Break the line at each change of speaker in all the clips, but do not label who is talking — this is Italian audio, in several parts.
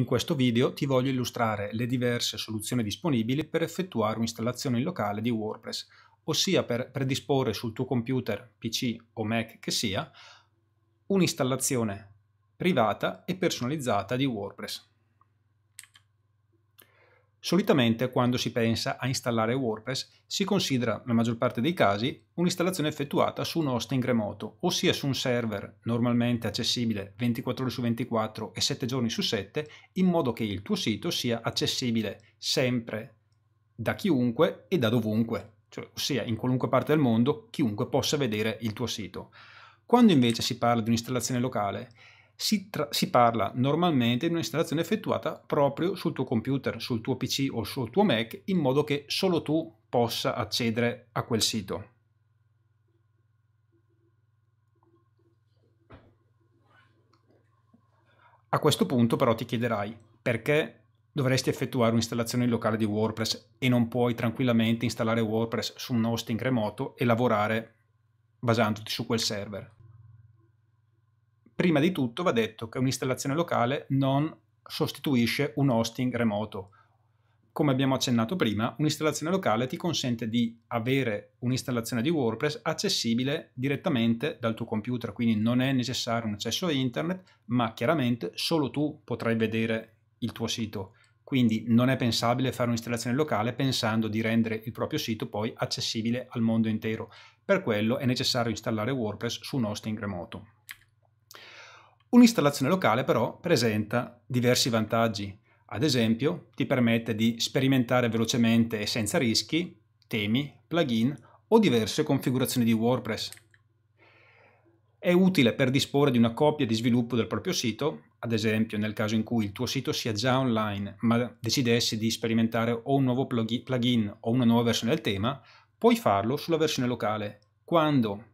In questo video ti voglio illustrare le diverse soluzioni disponibili per effettuare un'installazione in locale di WordPress, ossia per predisporre sul tuo computer, PC o Mac che sia, un'installazione privata e personalizzata di WordPress. Solitamente quando si pensa a installare WordPress si considera, nella maggior parte dei casi, un'installazione effettuata su un hosting remoto, ossia su un server normalmente accessibile 24 ore su 24 e 7 giorni su 7, in modo che il tuo sito sia accessibile sempre da chiunque e da dovunque, cioè, ossia in qualunque parte del mondo chiunque possa vedere il tuo sito. Quando invece si parla di un'installazione locale, si, tra- si, parla normalmente di un'installazione effettuata proprio sul tuo computer, sul tuo PC o sul tuo Mac, in modo che solo tu possa accedere a quel sito. A questo punto però ti chiederai perché dovresti effettuare un'installazione in locale di WordPress e non puoi tranquillamente installare WordPress su un hosting remoto e lavorare basandoti su quel server. Prima di tutto va detto che un'installazione locale non sostituisce un hosting remoto. Come abbiamo accennato prima, un'installazione locale ti consente di avere un'installazione di WordPress accessibile direttamente dal tuo computer, quindi non è necessario un accesso a internet, ma chiaramente solo tu potrai vedere il tuo sito. Quindi non è pensabile fare un'installazione locale pensando di rendere il proprio sito poi accessibile al mondo intero. Per quello è necessario installare WordPress su un hosting remoto. Un'installazione locale però presenta diversi vantaggi. Ad esempio, ti permette di sperimentare velocemente e senza rischi temi, plugin o diverse configurazioni di WordPress. È utile per disporre di una copia di sviluppo del proprio sito, ad esempio nel caso in cui il tuo sito sia già online ma decidessi di sperimentare o un nuovo plugin o una nuova versione del tema, puoi farlo sulla versione locale quando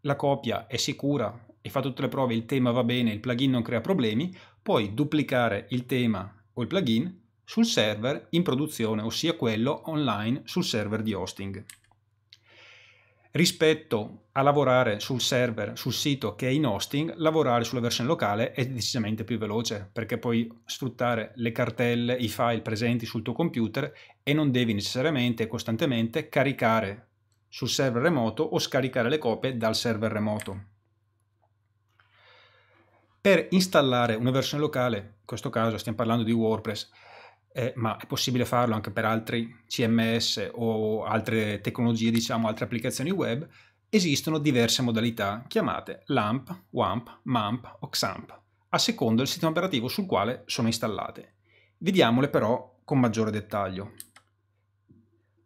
la copia è sicura e fa tutte le prove, il tema va bene, il plugin non crea problemi, puoi duplicare il tema o il plugin sul server in produzione, ossia quello online sul server di hosting. Rispetto a lavorare sul server, sul sito che è in hosting, lavorare sulla versione locale è decisamente più veloce perché puoi sfruttare le cartelle, i file presenti sul tuo computer e non devi necessariamente e costantemente caricare sul server remoto o scaricare le copie dal server remoto per installare una versione locale, in questo caso stiamo parlando di WordPress, eh, ma è possibile farlo anche per altri CMS o altre tecnologie, diciamo, altre applicazioni web, esistono diverse modalità chiamate LAMP, WAMP, MAMP o XAMP, a seconda del sistema operativo sul quale sono installate. Vediamole però con maggiore dettaglio.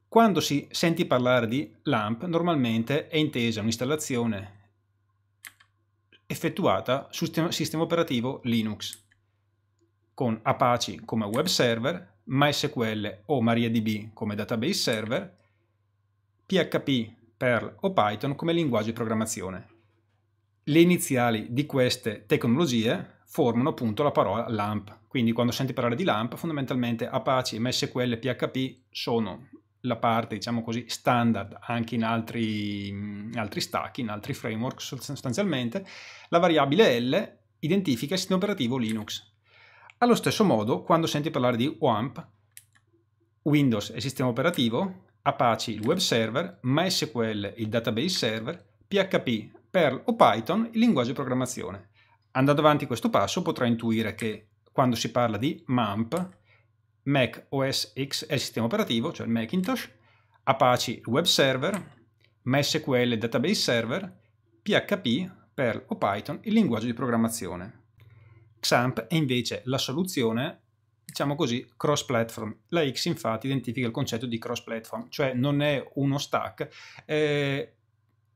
Quando si senti parlare di LAMP normalmente è intesa un'installazione effettuata su sistema operativo Linux con Apache come web server, MySQL o MariaDB come database server, PHP, Perl o Python come linguaggio di programmazione. Le iniziali di queste tecnologie formano appunto la parola LAMP, quindi quando senti parlare di LAMP fondamentalmente Apache, MySQL, e PHP sono la parte, diciamo così, standard anche in altri, in mm, altri stacchi, in altri framework sostanzialmente, la variabile L identifica il sistema operativo Linux. Allo stesso modo, quando senti parlare di WAMP, Windows è il sistema operativo, Apache il web server, MySQL il database server, PHP, Perl o Python il linguaggio di programmazione. Andando avanti questo passo potrai intuire che quando si parla di MAMP, Mac OS X è il sistema operativo, cioè il Macintosh, Apache Web Server, MySQL Database Server, PHP, Perl o Python il linguaggio di programmazione. XAMPP è invece la soluzione, diciamo così, cross-platform. La X infatti identifica il concetto di cross-platform, cioè non è uno stack, è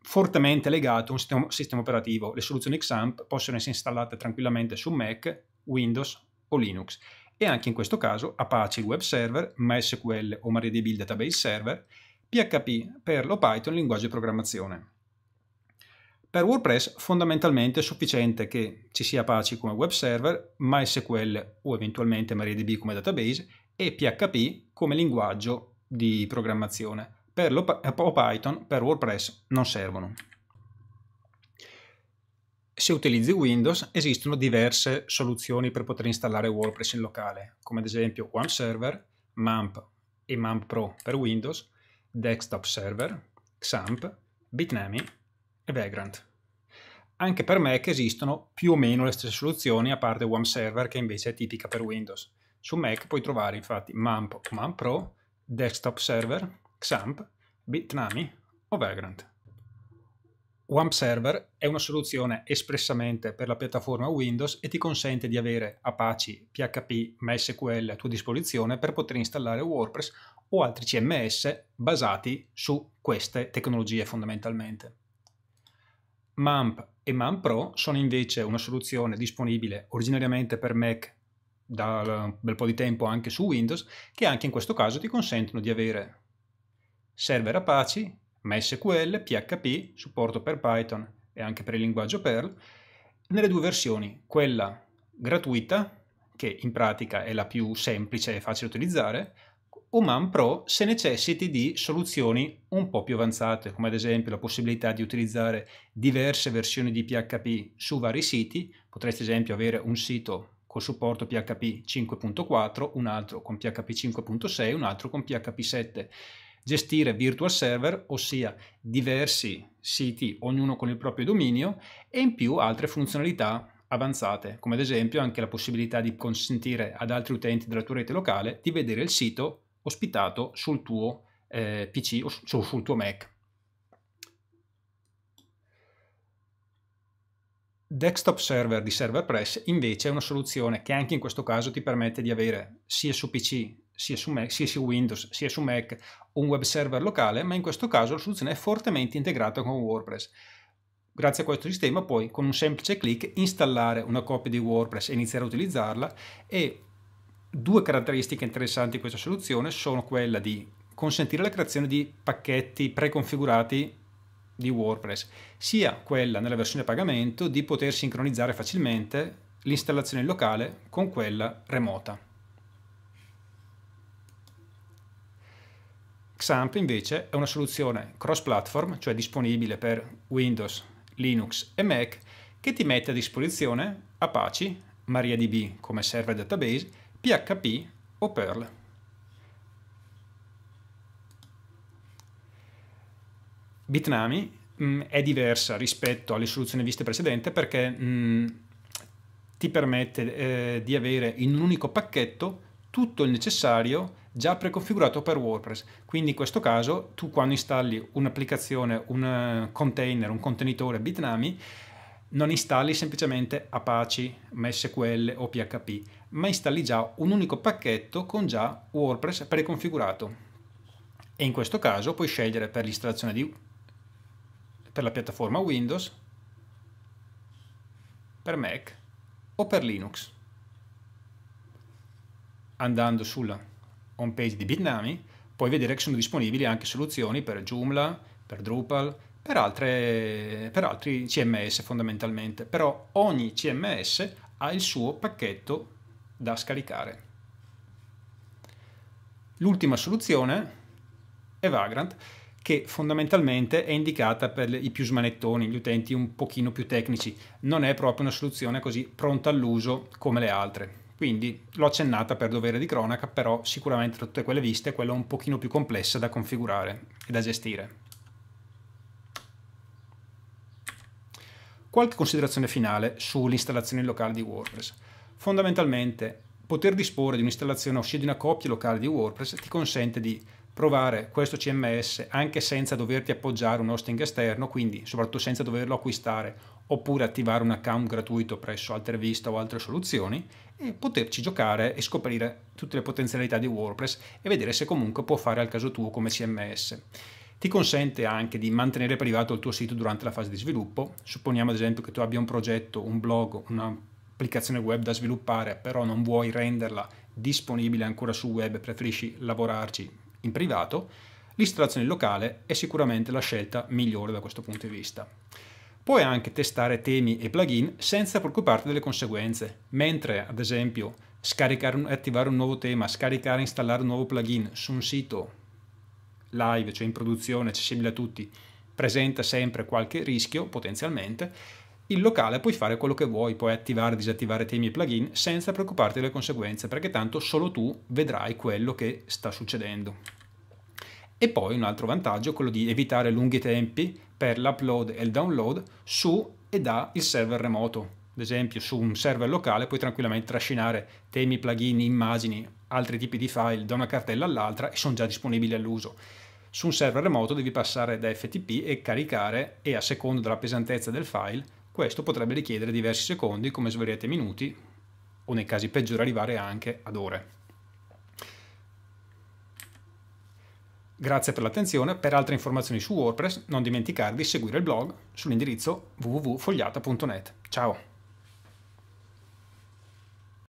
fortemente legato a un sistema, sistema operativo. Le soluzioni XAMPP possono essere installate tranquillamente su Mac, Windows o Linux e anche in questo caso Apache Web Server, MySQL o MariaDB Database Server, PHP, Perl o Python linguaggio di programmazione. Per WordPress fondamentalmente è sufficiente che ci sia Apache come web server, MySQL o eventualmente MariaDB come database e PHP come linguaggio di programmazione. Per eh, o Python per WordPress non servono se utilizzi Windows esistono diverse soluzioni per poter installare WordPress in locale, come ad esempio One Server, MAMP e MAMP Pro per Windows, Desktop Server, XAMPP, Bitnami e Vagrant. Anche per Mac esistono più o meno le stesse soluzioni, a parte One Server che invece è tipica per Windows. Su Mac puoi trovare infatti MAMP o MAMP Pro, Desktop Server, XAMPP, Bitnami o Vagrant. WAMP Server è una soluzione espressamente per la piattaforma Windows e ti consente di avere Apache, PHP, MySQL a tua disposizione per poter installare WordPress o altri CMS basati su queste tecnologie fondamentalmente. MAMP e MAMP Pro sono invece una soluzione disponibile originariamente per Mac da un eh, bel po' di tempo anche su Windows, che anche in questo caso ti consentono di avere server Apache, ma PHP, supporto per Python e anche per il linguaggio Perl, nelle due versioni, quella gratuita, che in pratica è la più semplice e facile da utilizzare, o MAN Pro se necessiti di soluzioni un po' più avanzate, come ad esempio la possibilità di utilizzare diverse versioni di PHP su vari siti, potresti ad esempio avere un sito con supporto PHP 5.4, un altro con PHP 5.6, un altro con PHP 7 gestire virtual server, ossia diversi siti, ognuno con il proprio dominio, e in più altre funzionalità avanzate, come ad esempio anche la possibilità di consentire ad altri utenti della tua rete locale di vedere il sito ospitato sul tuo eh, PC o su, sul tuo Mac. Desktop server di ServerPress invece è una soluzione che anche in questo caso ti permette di avere sia su PC sia su, Mac, sia su Windows sia su Mac un web server locale, ma in questo caso la soluzione è fortemente integrata con WordPress. Grazie a questo sistema puoi con un semplice clic installare una copia di WordPress e iniziare a utilizzarla e due caratteristiche interessanti di questa soluzione sono quella di consentire la creazione di pacchetti preconfigurati di WordPress, sia quella nella versione pagamento di poter sincronizzare facilmente l'installazione locale con quella remota. Xamp invece è una soluzione cross-platform, cioè disponibile per Windows, Linux e Mac, che ti mette a disposizione Apache, MariaDB come server database, PHP o Perl. Bitnami mh, mm, è diversa rispetto alle soluzioni viste precedente perché mh, mm, ti permette eh, di avere in un unico pacchetto tutto il necessario già preconfigurato per WordPress. Quindi in questo caso tu quando installi un'applicazione, un eh, container, un contenitore Bitnami, non installi semplicemente Apache, MySQL o PHP, ma installi già un unico pacchetto con già WordPress preconfigurato. E in questo caso puoi scegliere per l'installazione di, per la piattaforma Windows, per Mac o per Linux. Andando sulla home page di Bitnami, puoi vedere che sono disponibili anche soluzioni per Joomla, per Drupal, per, altre, per altri CMS fondamentalmente, però ogni CMS ha il suo pacchetto da scaricare. L'ultima soluzione è Vagrant, che fondamentalmente è indicata per i più smanettoni, gli utenti un pochino più tecnici, non è proprio una soluzione così pronta all'uso come le altre. Quindi l'ho accennata per dovere di cronaca, però sicuramente tra tutte quelle viste quella è un pochino più complessa da configurare e da gestire. Qualche considerazione finale sull'installazione locale di WordPress. Fondamentalmente, poter disporre di un'installazione ossia di una coppia locale di WordPress ti consente di provare questo CMS anche senza doverti appoggiare un hosting esterno, quindi soprattutto senza doverlo acquistare oppure attivare un account gratuito presso altre vista o altre soluzioni e poterci giocare e scoprire tutte le potenzialità di WordPress e vedere se comunque può fare al caso tuo come CMS. Ti consente anche di mantenere privato il tuo sito durante la fase di sviluppo. Supponiamo ad esempio che tu abbia un progetto, un blog, un'applicazione web da sviluppare, però non vuoi renderla disponibile ancora sul web, preferisci lavorarci in privato, l'installazione locale è sicuramente la scelta migliore da questo punto di vista. Puoi anche testare temi e plugin senza preoccuparti delle conseguenze, mentre ad esempio scaricare, e attivare un nuovo tema, scaricare e installare un nuovo plugin su un sito live, cioè in produzione, accessibile a tutti, presenta sempre qualche rischio potenzialmente, il locale puoi fare quello che vuoi, puoi attivare e disattivare temi e plugin senza preoccuparti delle conseguenze, perché tanto solo tu vedrai quello che sta succedendo. E poi un altro vantaggio è quello di evitare lunghi tempi per l'upload e il download su e da il server remoto. Ad esempio su un server locale puoi tranquillamente trascinare temi, plugin, immagini, altri tipi di file da una cartella all'altra e sono già disponibili all'uso. Su un server remoto devi passare da FTP e caricare e a seconda della pesantezza del file questo potrebbe richiedere diversi secondi come svariati minuti o nei casi peggiori arrivare anche ad ore. Grazie per l'attenzione, per altre informazioni su WordPress non dimenticarvi di seguire il blog sull'indirizzo www.fogliata.net. Ciao!